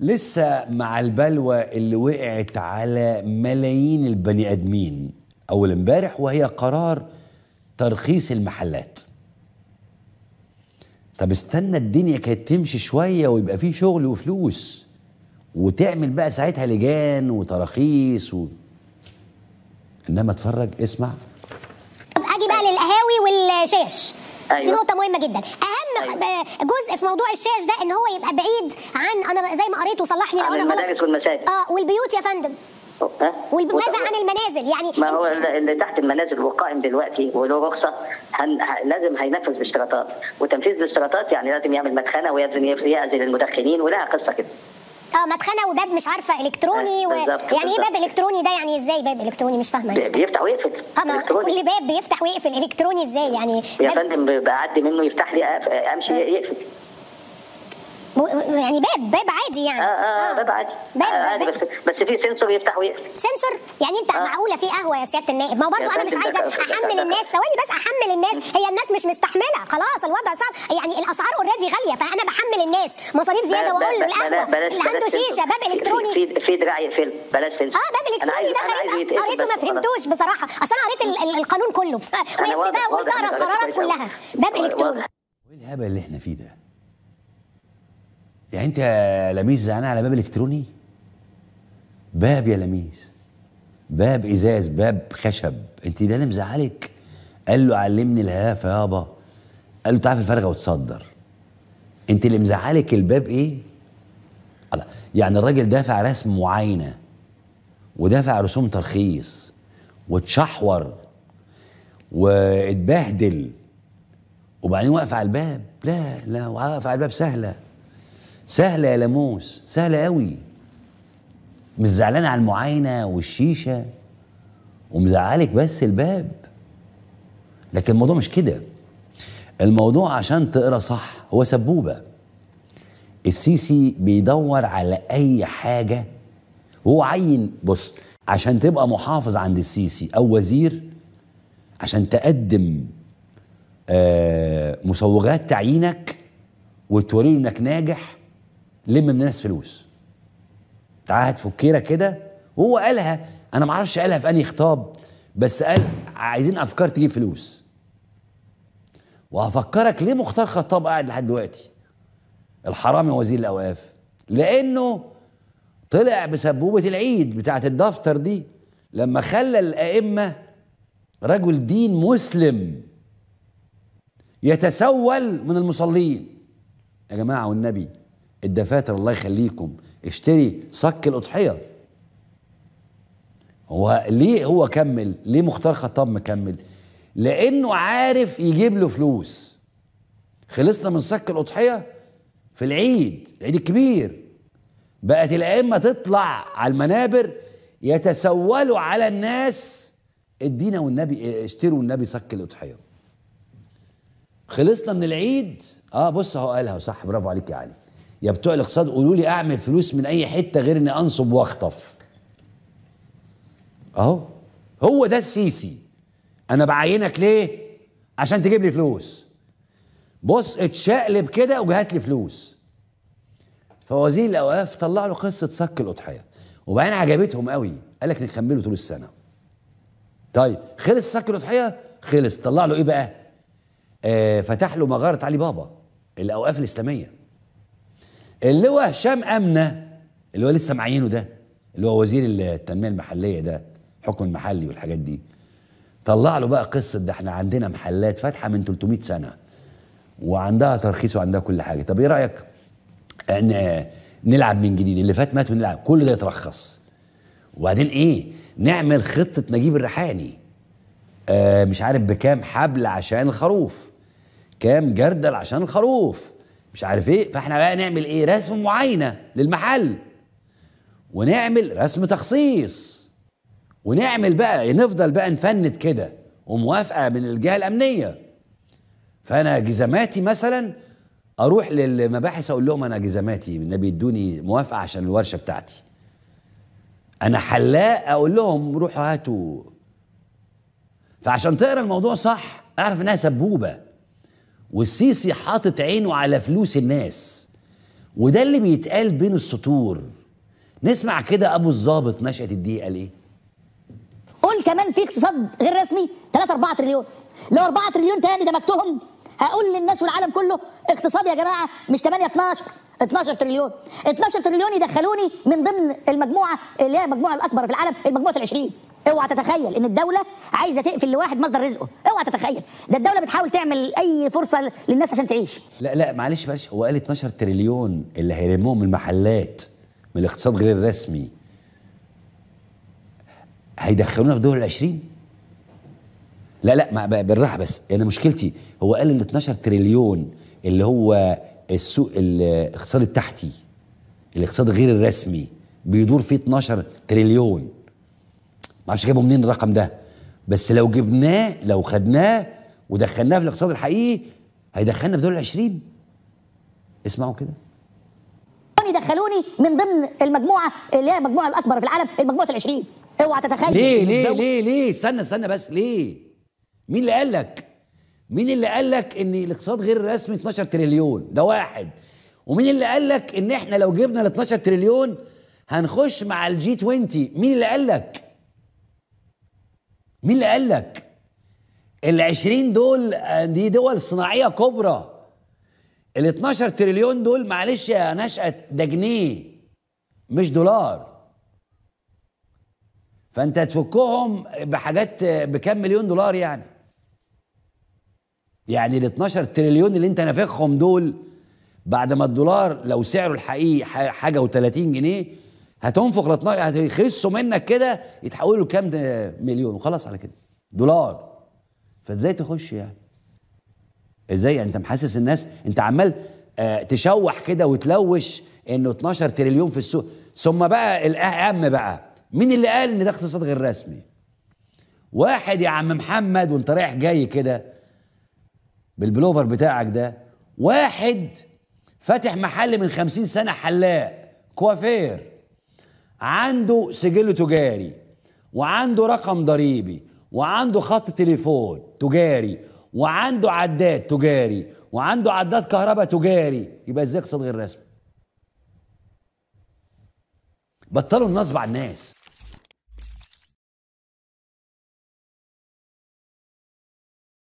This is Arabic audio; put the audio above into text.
لسه مع البلوى اللي وقعت على ملايين البني ادمين اول امبارح وهي قرار ترخيص المحلات طب استنى الدنيا كانت تمشي شويه ويبقى في شغل وفلوس وتعمل بقى ساعتها لجان وتراخيص و... انما اتفرج اسمع طب اجي بقى للقهاوي والشاش أيوة. دي نقطه مهمه جدا جزء في موضوع الشاش ده ان هو يبقى بعيد عن انا زي ما قريت وصلحني لو انا المدارس والمساجد اه والبيوت يا فندم أه؟ وماذا عن المنازل يعني ما هو اللي تحت المنازل وقائم دلوقتي وله رخصه هن... لازم هينفذ الاشتراطات وتنفيذ الاشتراطات يعني لازم يعمل مدخنه ولازم يأذن المدخنين ولها قصه كده اه مدخنه وباب مش عارفه الكتروني و... بالزبط. يعني بالزبط. ايه باب الكتروني ده يعني ازاي باب الكتروني مش فاهمه يعني. بيفتح ويقفل اه ما كل باب بيفتح ويقفل الكتروني ازاي يعني يا فندم بعدي منه يفتح لي امشي امشي آه. يقفل يعني باب باب عادي يعني اه اه, آه. آه. باب عادي باب, آه عادي بس بس في سنسور يفتح ويقفل سنسور يعني انت آه. معقوله في قهوه يا سياده النائب ما برضو انا مش عايزه احمل الناس ثواني بس احمل الناس هي الناس مش مستحمله خلاص الوضع صعب يعني الاسعار دي غاليه فانا بحمل الناس مصاريف زياده واقول له القهوه اللي عنده شيشه باب الكتروني في في دراعي فيلم بلاش فيلم اه باب الكتروني ده غريب إيه؟ قريته ما فهمتوش بصراحه اصل انا قريت القانون كله بس وقفت بقى وقلت اقرا القرارات كلها باب الكتروني ايه الهبل اللي احنا فيه ده؟ يعني انت يا لميس زعلان على باب الكتروني؟ باب يا لميس باب ازاز باب خشب انت ده اللي مزعلك قال له علمني الهيافه يابا قال له تعرف الفرغه وتصدر انت اللي مزعلك الباب ايه الله يعني الراجل دافع رسم معاينه ودافع رسوم ترخيص واتشحور واتبهدل وبعدين واقف على الباب لا لا واقف على الباب سهله سهله يا لاموس سهله قوي مش زعلان على المعاينه والشيشه ومزعلك بس الباب لكن الموضوع مش كده الموضوع عشان تقرا صح هو سبوبه السيسي بيدور على اي حاجه وهو عين بص عشان تبقى محافظ عند السيسي او وزير عشان تقدم آه مسوغات تعيينك وتوريه انك ناجح لم من الناس فلوس تعال هات فكيره كده وهو قالها انا ما اعرفش قالها في انهي خطاب بس قال عايزين افكار تجيب فلوس وهفكرك ليه مختار خطاب قاعد لحد دلوقتي الحرامي وزير الاوقاف لانه طلع بسبوبه العيد بتاعه الدفتر دي لما خلى الائمه رجل دين مسلم يتسول من المصلين يا جماعه والنبي الدفاتر الله يخليكم اشتري صك الاضحيه هو ليه هو كمل ليه مختار خطاب مكمل لانه عارف يجيب له فلوس خلصنا من سك الاضحيه في العيد العيد الكبير بقت الائمه تطلع على المنابر يتسولوا على الناس ادينا والنبي اشتروا والنبي سك الاضحيه خلصنا من العيد اه بص اهو قالها صح برافو عليك يا علي يا بتوع الاقتصاد قولوا لي اعمل فلوس من اي حته غير اني انصب واخطف اهو هو ده السيسي انا بعينك ليه عشان تجيب لي فلوس بص اتشقلب كده وجهت لي فلوس فوزير الاوقاف طلع له قصه صك الاضحيه وبعدين عجبتهم قوي قال لك نكمله طول السنه طيب خلص صك الاضحيه خلص طلع له ايه بقى آه فتح له مغاره علي بابا الاوقاف الاسلاميه اللي هو هشام امنه اللي هو لسه معينه ده اللي هو وزير التنميه المحليه ده حكم المحلي والحاجات دي طلع له بقى قصه ده احنا عندنا محلات فاتحه من 300 سنه وعندها ترخيص وعندها كل حاجه طب ايه رايك ان نلعب من جديد اللي فات مات ونلعب كل ده يترخص وبعدين ايه نعمل خطه نجيب الريحاني آه مش عارف بكام حبل عشان الخروف كام جردل عشان الخروف مش عارف ايه فاحنا بقى نعمل ايه رسم معينه للمحل ونعمل رسم تخصيص ونعمل بقى نفضل بقى نفند كده وموافقه من الجهه الامنيه فانا جزماتي مثلا اروح للمباحث اقول لهم انا جزماتي النبي يدوني موافقه عشان الورشه بتاعتي انا حلاق اقول لهم روحوا هاتوا فعشان تقرا الموضوع صح اعرف انها سبوبه والسيسي حاطط عينه على فلوس الناس وده اللي بيتقال بين السطور نسمع كده ابو الظابط نشأة الدقيقه ليه هقول كمان في اقتصاد غير رسمي 3 4 تريليون لو 4 تريليون تاني دمجتهم هقول للناس والعالم كله اقتصاد يا جماعه مش 8 12 12 تريليون 12 تريليون يدخلوني من ضمن المجموعه اللي هي المجموعه الاكبر في العالم المجموعه ال20 اوعى تتخيل ان الدوله عايزه تقفل لواحد مصدر رزقه اوعى تتخيل ده الدوله بتحاول تعمل اي فرصه للناس عشان تعيش لا لا معلش معلش هو قال 12 تريليون اللي هيلمهم المحلات من الاقتصاد غير الرسمي هيدخلونا في دور 20 لا لا بالراحه بس انا يعني مشكلتي هو قال ال 12 تريليون اللي هو السوق الاقتصاد التحتي الاقتصاد غير الرسمي بيدور فيه 12 تريليون ما اعرفش جابوا منين الرقم ده بس لو جبناه لو خدناه ودخلناه في الاقتصاد الحقيقي هيدخلنا في دول ال20 اسمعوا كده دخلوني من ضمن المجموعه اللي هي المجموعه الاكبر في العالم المجموعه ال20 اوعى تتخيل ليه ليه ليه ليه استنى استنى بس ليه مين اللي قال لك مين اللي قال لك ان الاقتصاد غير الرسمي 12 تريليون ده واحد ومين اللي قال لك ان احنا لو جبنا ال 12 تريليون هنخش مع الجي 20 مين اللي قال لك مين اللي قال لك ال 20 دول دي دول صناعيه كبرى ال 12 تريليون دول معلش يا نشأت ده جنيه مش دولار فانت تفكهم بحاجات بكام مليون دولار يعني يعني ال 12 تريليون اللي انت نافخهم دول بعد ما الدولار لو سعره الحقيقي حاجه و30 جنيه هتنفخ ل 12 هيخسوا منك كده يتحولوا لكام مليون وخلاص على كده دولار فازاي تخش يعني ازاي يعني انت محسس الناس انت عمال آه، تشوح كده وتلوش انه 12 تريليون في السوق ثم بقى الاهم بقى مين اللي قال ان ده اقتصاد غير رسمي واحد يا عم محمد وانت رايح جاي كده بالبلوفر بتاعك ده واحد فاتح محل من خمسين سنة حلاق كوافير عنده سجل تجاري وعنده رقم ضريبي وعنده خط تليفون تجاري وعنده عداد تجاري وعنده عداد كهرباء تجاري يبقى ازاي اقتصاد غير رسمي بطلوا النصب على الناس